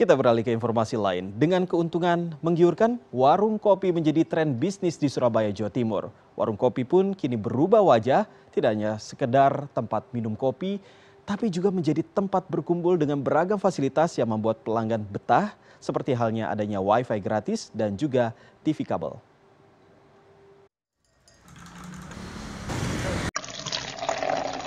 Kita beralih ke informasi lain. Dengan keuntungan menggiurkan, warung kopi menjadi tren bisnis di Surabaya, Jawa Timur. Warung kopi pun kini berubah wajah, tidak hanya sekedar tempat minum kopi, tapi juga menjadi tempat berkumpul dengan beragam fasilitas yang membuat pelanggan betah, seperti halnya adanya wifi gratis dan juga TV kabel.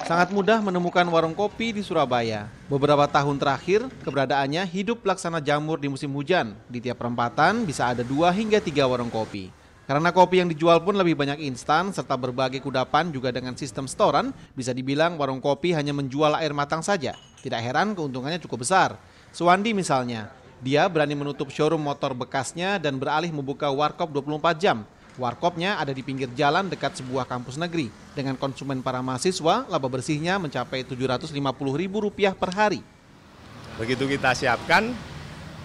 Sangat mudah menemukan warung kopi di Surabaya. Beberapa tahun terakhir, keberadaannya hidup laksana jamur di musim hujan. Di tiap perempatan bisa ada dua hingga tiga warung kopi. Karena kopi yang dijual pun lebih banyak instan serta berbagai kudapan juga dengan sistem storan, bisa dibilang warung kopi hanya menjual air matang saja. Tidak heran keuntungannya cukup besar. Suwandi misalnya, dia berani menutup showroom motor bekasnya dan beralih membuka warkop 24 jam. Warkopnya ada di pinggir jalan dekat sebuah kampus negeri. Dengan konsumen para mahasiswa, laba bersihnya mencapai Rp750.000 per hari. Begitu kita siapkan,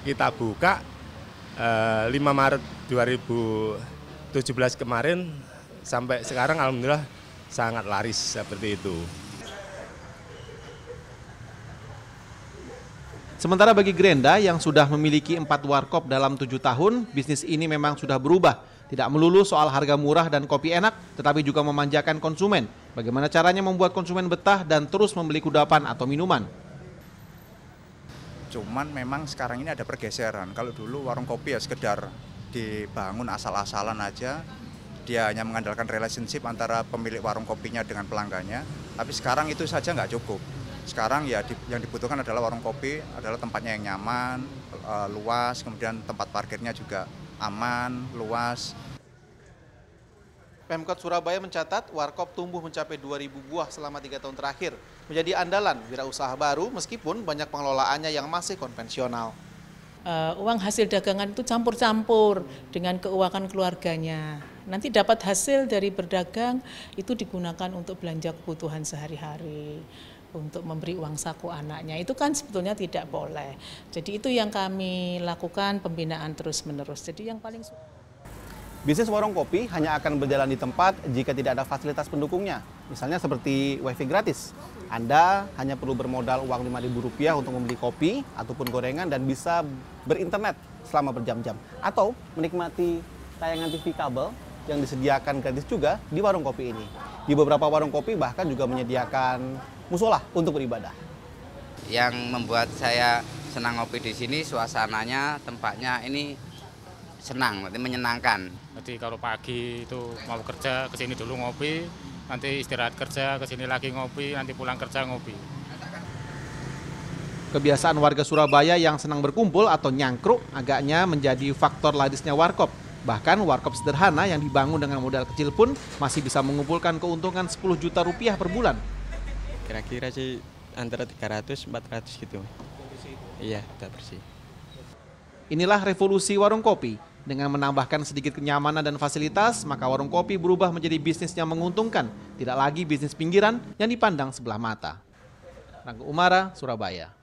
kita buka eh, 5 Maret 2017 kemarin sampai sekarang alhamdulillah sangat laris seperti itu. Sementara bagi Grenda yang sudah memiliki empat warkop dalam tujuh tahun, bisnis ini memang sudah berubah tidak melulu soal harga murah dan kopi enak, tetapi juga memanjakan konsumen. Bagaimana caranya membuat konsumen betah dan terus membeli kudapan atau minuman? Cuman memang sekarang ini ada pergeseran. Kalau dulu warung kopi ya sekedar dibangun asal-asalan aja, dia hanya mengandalkan relationship antara pemilik warung kopinya dengan pelanggannya. Tapi sekarang itu saja nggak cukup. Sekarang ya di, yang dibutuhkan adalah warung kopi adalah tempatnya yang nyaman, eh, luas, kemudian tempat parkirnya juga aman, luas. Pemkot Surabaya mencatat warkop tumbuh mencapai 2.000 buah selama tiga tahun terakhir, menjadi andalan wirausaha baru meskipun banyak pengelolaannya yang masih konvensional. Uh, uang hasil dagangan itu campur-campur dengan keuangan keluarganya. Nanti dapat hasil dari berdagang itu digunakan untuk belanja kebutuhan sehari-hari untuk memberi uang saku anaknya itu kan sebetulnya tidak boleh. Jadi itu yang kami lakukan pembinaan terus-menerus. Jadi yang paling Bisnis warung kopi hanya akan berjalan di tempat jika tidak ada fasilitas pendukungnya. Misalnya seperti wifi gratis. Anda hanya perlu bermodal uang Rp5.000 untuk membeli kopi ataupun gorengan dan bisa berinternet selama berjam-jam. Atau menikmati tayangan TV kabel yang disediakan gratis juga di warung kopi ini. Di beberapa warung kopi bahkan juga menyediakan musola untuk beribadah. Yang membuat saya senang ngopi di sini suasananya, tempatnya ini senang, nanti menyenangkan. Jadi kalau pagi itu mau kerja ke sini dulu ngopi, nanti istirahat kerja ke sini lagi ngopi, nanti pulang kerja ngopi. Kebiasaan warga Surabaya yang senang berkumpul atau nyangkruk agaknya menjadi faktor ladisnya warkop. Bahkan warkop sederhana yang dibangun dengan modal kecil pun masih bisa mengumpulkan keuntungan 10 juta rupiah per bulan kira-kira sih antara 300 400 gitu iya udah bersih inilah revolusi warung kopi dengan menambahkan sedikit kenyamanan dan fasilitas, maka warung kopi berubah menjadi bisnis yang menguntungkan, tidak lagi bisnis pinggiran yang dipandang sebelah mata. Rangga Umara, Surabaya.